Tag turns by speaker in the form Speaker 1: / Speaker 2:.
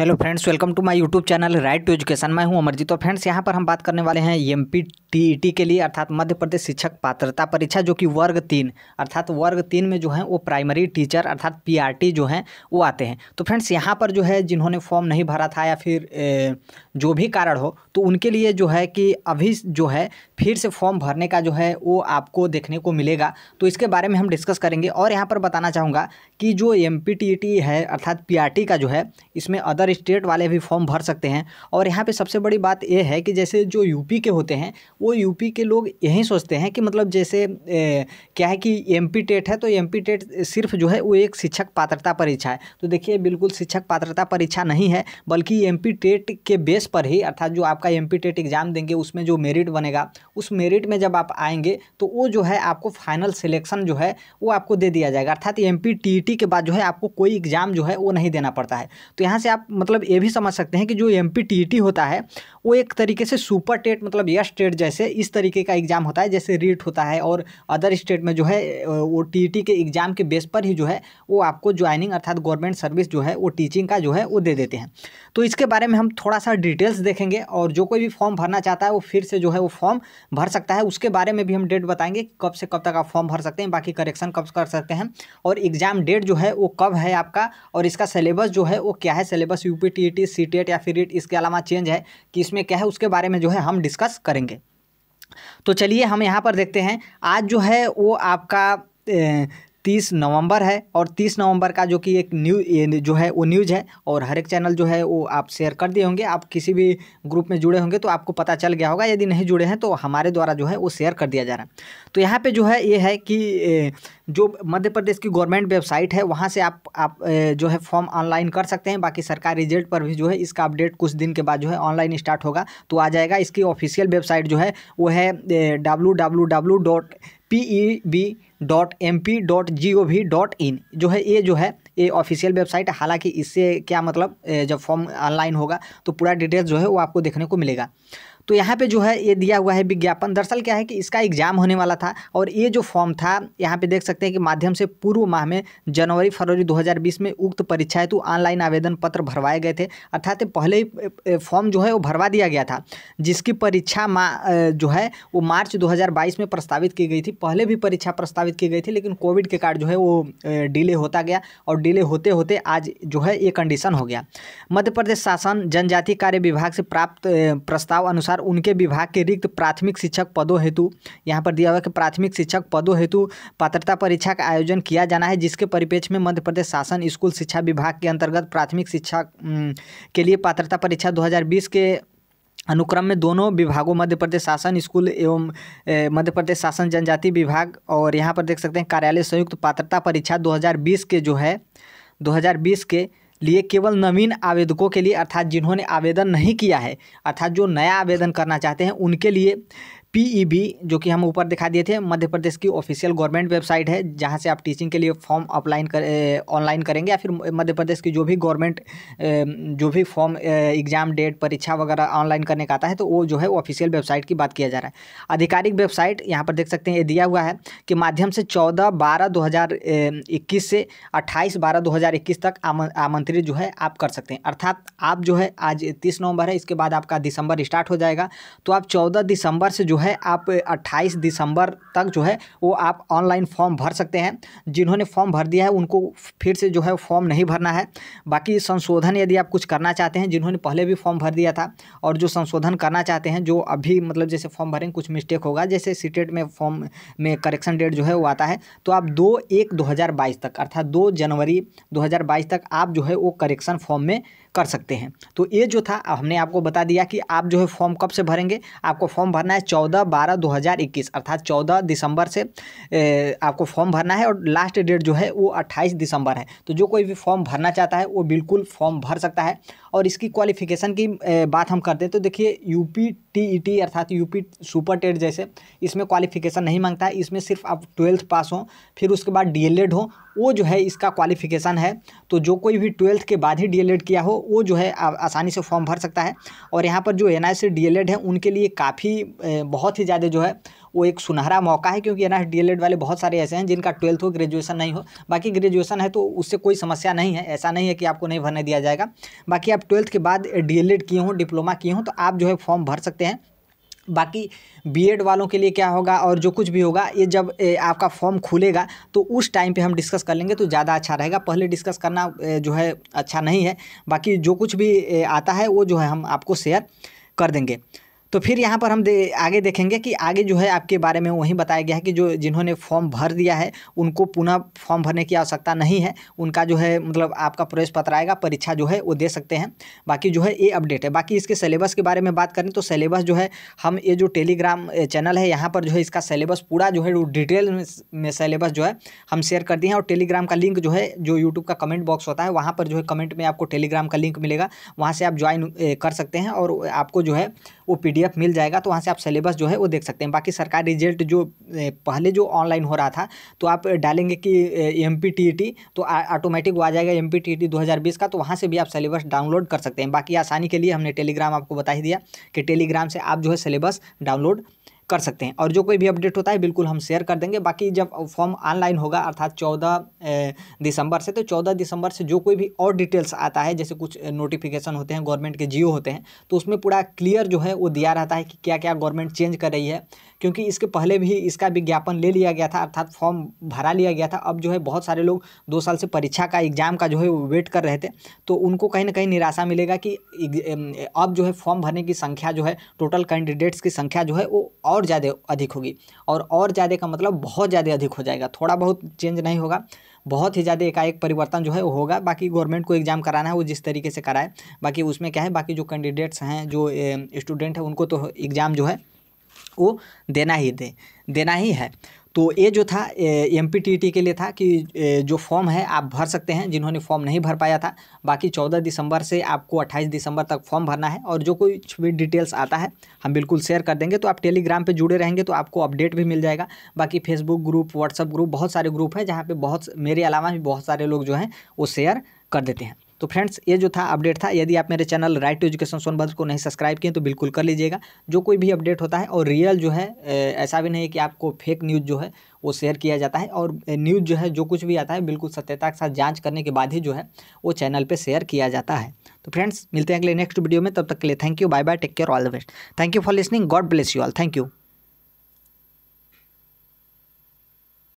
Speaker 1: hello friends welcome to my YouTube channel right to education मैं हूं अमरजीत तो friends यहां पर हम बात करने वाले हैं एम पी टी के लिए अर्थात मध्य प्रदेश शिक्षक पात्रता परीक्षा जो कि वर्ग तीन अर्थात वर्ग तीन में जो है वो प्राइमरी टीचर अर्थात पीआरटी जो है वो आते हैं तो फ्रेंड्स यहाँ पर जो है जिन्होंने फॉर्म नहीं भरा था या फिर ए, जो भी कारण हो तो उनके लिए जो है कि अभी जो है फिर से फॉर्म भरने का जो है वो आपको देखने को मिलेगा तो इसके बारे में हम डिस्कस करेंगे और यहाँ पर बताना चाहूँगा कि जो एम e e है अर्थात पी का जो है इसमें अदर अदर स्टेट वाले भी फॉर्म भर सकते हैं और यहाँ पे सबसे बड़ी बात यह है कि जैसे जो यूपी के होते हैं वो यूपी के लोग यही सोचते हैं कि मतलब जैसे ए, क्या है कि एम टेट है तो एम टेट सिर्फ जो है वो एक शिक्षक पात्रता परीक्षा है तो देखिए बिल्कुल शिक्षक पात्रता परीक्षा नहीं है बल्कि एम टेट के बेस पर ही अर्थात जो आपका एम टेट एग्ज़ाम देंगे उसमें जो मेरिट बनेगा उस मेरिट में जब आप आएंगे तो वो जो है आपको फाइनल सिलेक्शन जो है वो आपको दे दिया जाएगा अर्थात एम के बाद जो है आपको कोई एग्ज़ाम जो है वो नहीं देना पड़ता है तो यहाँ से आप मतलब ये भी समझ सकते हैं कि जो एम e होता है वो एक तरीके से सुपर टेट मतलब यश टेट जैसे इस तरीके का एग्ज़ाम होता है जैसे रीट होता है और अदर स्टेट में जो है वो टी e के एग्ज़ाम के बेस पर ही जो है वो आपको ज्वाइनिंग अर्थात गवर्नमेंट सर्विस जो है वो टीचिंग का जो है वो दे देते हैं तो इसके बारे में हम थोड़ा सा डिटेल्स देखेंगे और जो कोई भी फॉर्म भरना चाहता है वो फिर से जो है वो फॉर्म भर सकता है उसके बारे में भी हम डेट बताएंगे कब से कब तक आप फॉर्म भर सकते हैं बाकी करेक्शन कब कर सकते हैं और एग्ज़ाम डेट जो है वो कब है आपका और इसका सिलेबस जो है वो क्या है syllabus plus U P T C T एट या फिर ईट इसके अलावा चेंज है कि इसमें क्या है उसके बारे में जो है हम डिस्कस करेंगे तो चलिए हम यहाँ पर देखते हैं आज जो है वो आपका ए, तीस नवंबर है और तीस नवंबर का जो कि एक न्यू जो है वो न्यूज़ है और हर एक चैनल जो है वो आप शेयर कर दिए होंगे आप किसी भी ग्रुप में जुड़े होंगे तो आपको पता चल गया होगा यदि नहीं जुड़े हैं तो हमारे द्वारा जो है वो शेयर कर दिया जा रहा है तो यहाँ पे जो है ये है कि जो मध्य प्रदेश की गवर्नमेंट वेबसाइट है वहाँ से आप आप जो है फॉर्म ऑनलाइन कर सकते हैं बाकी सरकार रिजल्ट पर भी जो है इसका अपडेट कुछ दिन के बाद जो है ऑनलाइन स्टार्ट होगा तो आ जाएगा इसकी ऑफिशियल वेबसाइट जो है वो है W W W dot P E B dot M P dot G O V dot in जो है ये जो है ये ऑफिशियल वेबसाइट हालांकि इससे क्या मतलब जब फॉर्म ऑनलाइन होगा तो पूरा डिटेल्स जो है वो आपको देखने को मिलेगा तो यहाँ पे जो है ये दिया हुआ है विज्ञापन दरअसल क्या है कि इसका एग्जाम होने वाला था और ये जो फॉर्म था यहाँ पे देख सकते हैं कि माध्यम से पूर्व माह में जनवरी फरवरी 2020 में उक्त परीक्षा हेतु तो ऑनलाइन आवेदन पत्र भरवाए गए थे अर्थात पहले ही फॉर्म जो है वो भरवा दिया गया था जिसकी परीक्षा जो है वो मार्च दो में प्रस्तावित की गई थी पहले भी परीक्षा प्रस्तावित की गई थी लेकिन कोविड के कारण जो है वो डिले होता गया और डिले होते होते आज जो है ये कंडीशन हो गया मध्य प्रदेश शासन जनजातीय कार्य विभाग से प्राप्त प्रस्ताव अनुसार उनके विभाग के रिक्त प्राथमिक शिक्षक पदों हेतु यहाँ पर दिया हुआ कि प्राथमिक शिक्षक पदों हेतु पात्रता परीक्षा का आयोजन किया जाना है जिसके परिपेक्ष में मध्य प्रदेश शासन स्कूल शिक्षा विभाग के अंतर्गत प्राथमिक शिक्षा के लिए पात्रता परीक्षा दो के अनुक्रम में दोनों विभागों मध्य प्रदेश शासन स्कूल एवं मध्य प्रदेश शासन जनजाति विभाग और यहाँ पर देख सकते हैं कार्यालय संयुक्त पात्रता परीक्षा 2020 के जो है 2020 के लिए केवल नवीन आवेदकों के लिए अर्थात जिन्होंने आवेदन नहीं किया है अर्थात जो नया आवेदन करना चाहते हैं उनके लिए पी e जो कि हम ऊपर दिखा दिए थे मध्य प्रदेश की ऑफिशियल गवर्नमेंट वेबसाइट है जहां से आप टीचिंग के लिए फॉर्म अप्लाइन कर ऑनलाइन करेंगे या फिर मध्य प्रदेश की जो भी गवर्नमेंट जो भी फॉर्म एग्जाम डेट परीक्षा वगैरह ऑनलाइन करने का आता है तो वो जो है ऑफिशियल वेबसाइट की बात किया जा रहा है आधिकारिक वेबसाइट यहाँ पर देख सकते हैं ये दिया हुआ है कि माध्यम से चौदह बारह दो से अट्ठाईस बारह दो तक आमंत्रित जो है आप कर सकते हैं अर्थात आप जो है आज तीस नवंबर है इसके बाद आपका दिसंबर स्टार्ट हो जाएगा तो आप चौदह दिसंबर से जो है आप 28 दिसंबर तक जो है वो आप ऑनलाइन फॉर्म भर सकते हैं जिन्होंने फॉर्म भर दिया है उनको फिर से जो है फॉर्म नहीं भरना है बाकी संशोधन यदि आप कुछ करना चाहते हैं जिन्होंने पहले भी फॉर्म भर दिया था और जो संशोधन करना चाहते हैं जो अभी मतलब जैसे फॉर्म भरेंगे कुछ मिस्टेक होगा जैसे सीटेट में फॉर्म में करेक्शन डेट जो है वो आता है तो आप दो एक दो तक अर्थात दो जनवरी दो तक आप जो है वो करेक्शन फॉर्म में कर सकते हैं तो ये जो था हमने आपको बता दिया कि आप जो है फॉर्म कब से भरेंगे आपको फॉर्म भरना है चौदह बारह दो हज़ार इक्कीस अर्थात चौदह दिसंबर से ए, आपको फॉर्म भरना है और लास्ट डेट जो है वो अट्ठाईस दिसंबर है तो जो कोई भी फॉर्म भरना चाहता है वो बिल्कुल फॉर्म भर सकता है और इसकी क्वालिफिकेशन की बात हम करते हैं तो देखिए यूपी टीईटी e अर्थात यूपी सुपर टेट जैसे इसमें क्वालिफिकेशन नहीं मांगता है इसमें सिर्फ आप ट्वेल्थ पास हो फिर उसके बाद डीएलएड हो वो जो है इसका क्वालिफिकेशन है तो जो कोई भी ट्वेल्थ के बाद ही डीएलएड किया हो वो जो है आसानी से फॉर्म भर सकता है और यहाँ पर जो एन आई डी है उनके लिए काफ़ी बहुत ही ज़्यादा जो है वो एक सुनहरा मौका है क्योंकि एन एस वाले बहुत सारे ऐसे हैं जिनका ट्वेल्थ हो ग्रेजुएसन नहीं हो बाकी ग्रेजुएसन है तो उससे कोई समस्या नहीं है ऐसा नहीं है कि आपको नहीं भरने दिया जाएगा बाकी आप ट्वेल्थ के बाद डी किए हों डिप्लोमा किए हों तो आप जो है फॉर्म भर सकते हैं बाकी बीएड वालों के लिए क्या होगा और जो कुछ भी होगा ये जब ए, आपका फॉर्म खुलेगा तो उस टाइम पे हम डिस्कस कर लेंगे तो ज़्यादा अच्छा रहेगा पहले डिस्कस करना ए, जो है अच्छा नहीं है बाकी जो कुछ भी ए, आता है वो जो है हम आपको शेयर कर देंगे तो फिर यहाँ पर हम दे, आगे देखेंगे कि आगे जो है आपके बारे में वही बताया गया है कि जो जिन्होंने फॉर्म भर दिया है उनको पुनः फॉर्म भरने की आवश्यकता नहीं है उनका जो है मतलब आपका प्रवेश पत्र आएगा परीक्षा जो है वो दे सकते हैं बाकी जो है ये अपडेट है बाकी इसके सिलेबस के बारे में बात करें तो सिलेबस जो है हम ये जो टेलीग्राम चैनल है यहाँ पर जो है इसका सिलेबस पूरा जो है डिटेल में सिलेबस जो है हम शेयर कर दिए हैं और टेलीग्राम का लिंक जो है जो यूट्यूब का कमेंट बॉक्स होता है वहाँ पर जो है कमेंट में आपको टेलीग्राम का लिंक मिलेगा वहाँ से आप ज्वाइन कर सकते हैं और आपको जो है वो पीडीएफ मिल जाएगा तो वहाँ से आप सिलेबस जो है वो देख सकते हैं बाकी सरकार रिजल्ट जो पहले जो ऑनलाइन हो रहा था तो आप डालेंगे कि एम e तो ऑटोमेटिक वो आ जाएगा एम पी e का तो वहाँ से भी आप सिलेबस डाउनलोड कर सकते हैं बाकी आसानी के लिए हमने टेलीग्राम आपको बता ही दिया कि टेलीग्राम से आप जो है सिलेबस डाउनलोड कर सकते हैं और जो कोई भी अपडेट होता है बिल्कुल हम शेयर कर देंगे बाकी जब फॉर्म ऑनलाइन होगा अर्थात चौदह दिसंबर से तो चौदह दिसंबर से जो कोई भी और डिटेल्स आता है जैसे कुछ नोटिफिकेशन होते हैं गवर्नमेंट के जियो होते हैं तो उसमें पूरा क्लियर जो है वो दिया रहता है कि क्या क्या गवर्नमेंट चेंज कर रही है क्योंकि इसके पहले भी इसका विज्ञापन ले लिया गया था अर्थात फॉर्म भरा लिया गया था अब जो है बहुत सारे लोग दो साल से परीक्षा का एग्जाम का जो है वो वेट कर रहे थे तो उनको कहीं ना कहीं निराशा मिलेगा कि अब जो है फॉर्म भरने की संख्या जो है टोटल कैंडिडेट्स की संख्या जो है वो और और ज़्यादा अधिक होगी और और ज़्यादा का मतलब बहुत ज़्यादा अधिक हो जाएगा थोड़ा बहुत चेंज नहीं होगा बहुत ही ज़्यादा एकाएक परिवर्तन जो है वो होगा बाकी गवर्नमेंट को एग्जाम कराना है वो जिस तरीके से कराए बाकी उसमें क्या है बाकी जो कैंडिडेट्स हैं जो स्टूडेंट हैं उनको तो एग्ज़ाम जो है वो देना ही दे देना ही है तो ये जो था एम के लिए था कि जो फॉर्म है आप भर सकते हैं जिन्होंने फॉर्म नहीं भर पाया था बाकी चौदह दिसंबर से आपको अट्ठाईस दिसंबर तक फॉर्म भरना है और जो कोई भी डिटेल्स आता है हम बिल्कुल शेयर कर देंगे तो आप टेलीग्राम पर जुड़े रहेंगे तो आपको अपडेट भी मिल जाएगा बाकी फेसबुक ग्रुप व्हाट्सअप ग्रुप बहुत सारे ग्रुप हैं जहाँ पर बहुत मेरे अलावा भी बहुत सारे लोग जो हैं वो शेयर कर देते हैं तो फ्रेंड्स ये जो था अपडेट था यदि आप मेरे channel right to education Sonbhadra को नहीं सब्सक्राइब किए तो बिल्कुल कर लीजिएगा जो कोई भी अपडेट होता है और रियल जो है ऐसा भी नहीं है कि आपको फेक न्यूज़ जो है वो शेयर किया जाता है और न्यूज़ जो है जो कुछ भी आता है बिल्कुल सत्यता के साथ जाँच करने के बाद ही जो है वो चैनल पर शेयर किया जाता है तो फ्रेंड्स मिलते हैं अगले नेक्स्ट वीडियो में तब तक के लिए thank you bye bye take care all the best thank you for listening God bless you all thank you